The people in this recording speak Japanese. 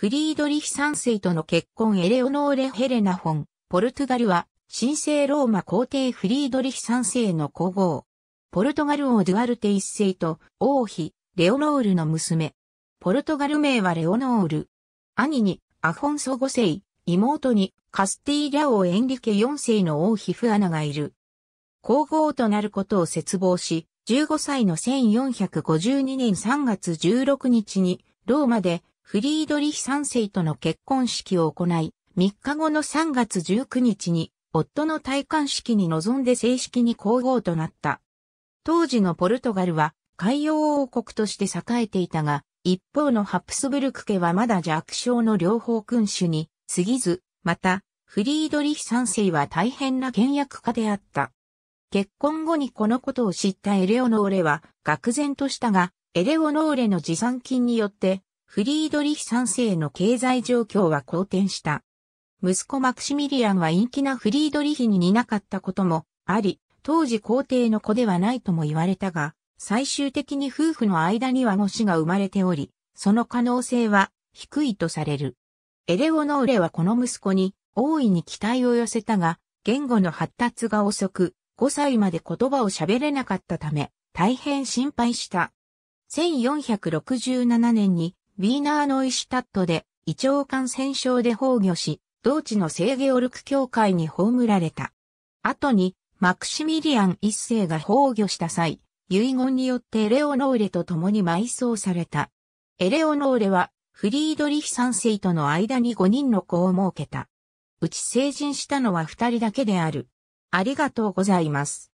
フリードリヒ三世との結婚エレオノーレ・ヘレナ・フォン、ポルトガルは、神聖ローマ皇帝フリードリヒ三世の皇后。ポルトガル王ドゥアルテ一世と王妃、レオノールの娘。ポルトガル名はレオノール。兄に、アフォンソ5世、妹に、カスティーリャ王エンリケ4世の王妃フアナがいる。皇后となることを絶望し、15歳の1452年3月16日に、ローマでフリードリヒ三世との結婚式を行い、3日後の3月19日に、夫の戴冠式に臨んで正式に皇后となった。当時のポルトガルは海洋王国として栄えていたが、一方のハプスブルク家はまだ弱小の両方君主に過ぎず、また、フリードリヒ三世は大変な倹約家であった。結婚後にこのことを知ったエレオノーレは、愕然としたが、エレオノーレの持参金によって、フリードリヒ三世の経済状況は好転した。息子マクシミリアンは陰気なフリードリヒに似なかったこともあり、当時皇帝の子ではないとも言われたが、最終的に夫婦の間には護子が生まれており、その可能性は低いとされる。エレオノーレはこの息子に大いに期待を寄せたが、言語の発達が遅く、5歳まで言葉を喋れなかったため、大変心配した。1467年にウィーナーノイシュタットで胃腸感染症で崩御し、同地の聖ゲオルク教会に葬られた。後に、マクシミリアン一世が崩御した際、遺言によってエレオノーレと共に埋葬された。エレオノーレは、フリードリヒ三世との間に5人の子を設けた。うち成人したのは2人だけである。ありがとうございます。